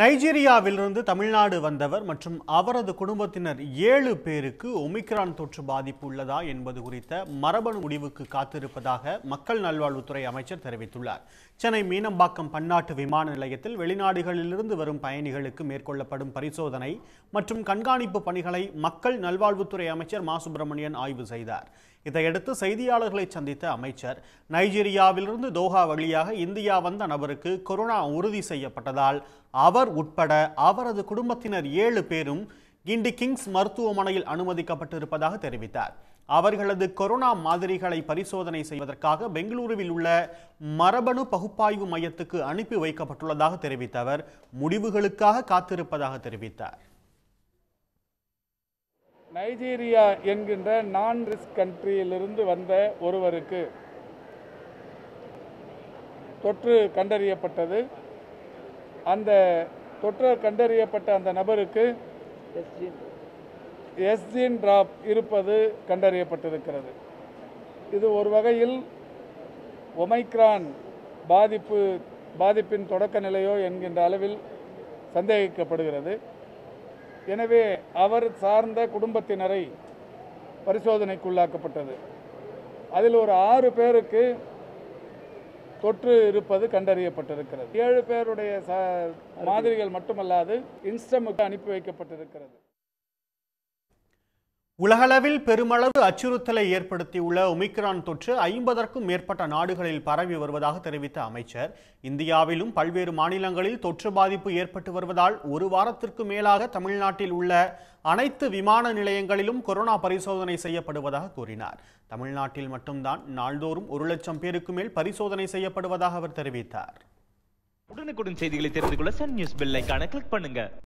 நைஜீரியாவிலிருந்து தமிழ்நாடு வந்தவர் மற்றும் அவரது குடும்பத்தினர் ஏழு பேருக்கு ஒமிக்ரான் தொற்று பாதிப்பு உள்ளதா என்பது குறித்த மரபணு முடிவுக்கு காத்திருப்பதாக மக்கள் நல்வாழ்வுத்துறை அமைச்சர் தெரிவித்துள்ளார் சென்னை மீனம்பாக்கம் பன்னாட்டு விமான நிலையத்தில் வெளிநாடுகளிலிருந்து வரும் பயணிகளுக்கு மேற்கொள்ளப்படும் பரிசோதனை மற்றும் கண்காணிப்பு பணிகளை மக்கள் நல்வாழ்வுத்துறை அமைச்சர் மா சுப்பிரமணியன் ஆய்வு செய்தார் இதையடுத்து செய்தியாளர்களை சந்தித்த அமைச்சர் நைஜீரியாவிலிருந்து தோஹா வழியாக இந்தியா வந்த நபருக்கு கொரோனா உறுதி செய்யப்பட்டதால் அவர் உட்பட அவரது குடும்பத்தினர் ஏழு பேரும் கிண்டி கிங்ஸ் மருத்துவமனையில் அனுமதிக்கப்பட்டிருப்பதாக தெரிவித்தார் அவர்களது கொரோனா மாதிரிகளை பரிசோதனை செய்வதற்காக பெங்களூருவில் உள்ள மரபணு பகுப்பாய்வு மையத்துக்கு அனுப்பி வைக்கப்பட்டுள்ளதாக தெரிவித்த அவர் முடிவுகளுக்காக காத்திருப்பதாக தெரிவித்தார் நைஜீரியா என்கின்ற நான் ரிஸ்க் கண்ட்ரியிலிருந்து வந்த ஒருவருக்கு தொற்று கண்டறியப்பட்டது அந்த தொற்று கண்டறியப்பட்ட அந்த நபருக்கு எஸ்ஜின் டிராப் இருப்பது கண்டறியப்பட்டிருக்கிறது இது ஒரு வகையில் ஒமைக்ரான் பாதிப்பு பாதிப்பின் தொடக்க நிலையோ என்கின்ற அளவில் சந்தேகிக்கப்படுகிறது எனவே அவர் சார்ந்த குடும்பத்தினரை பரிசோதனைக்குள்ளாக்கப்பட்டது அதில் ஒரு ஆறு பேருக்கு தொற்று இருப்பது கண்டறியப்பட்டிருக்கிறது ஏழு பேருடைய மாதிரிகள் மட்டுமல்லாது இன்ஸ்டமுக்கு அனுப்பி வைக்கப்பட்டிருக்கிறது உலகளவில் பெருமளவு அச்சுறுத்தலை ஏற்படுத்தியுள்ள ஒமிக்ரான் தொற்று ஐம்பதற்கும் மேற்பட்ட நாடுகளில் பரவி வருவதாக தெரிவித்த அமைச்சர் இந்தியாவிலும் பல்வேறு மாநிலங்களில் தொற்று பாதிப்பு ஏற்பட்டு வருவதால் ஒரு வாரத்திற்கு மேலாக தமிழ்நாட்டில் உள்ள அனைத்து விமான நிலையங்களிலும் கொரோனா பரிசோதனை செய்யப்படுவதாக கூறினார் தமிழ்நாட்டில் மட்டும்தான் நாள்தோறும் ஒரு லட்சம் பேருக்கு மேல் பரிசோதனை செய்யப்படுவதாக அவர் தெரிவித்தார் உடனுக்குடன் செய்திகளை தெரிந்து கொள்ள சன் நியூஸ் பெல் ஐக்கான கிளிக் பண்ணுங்க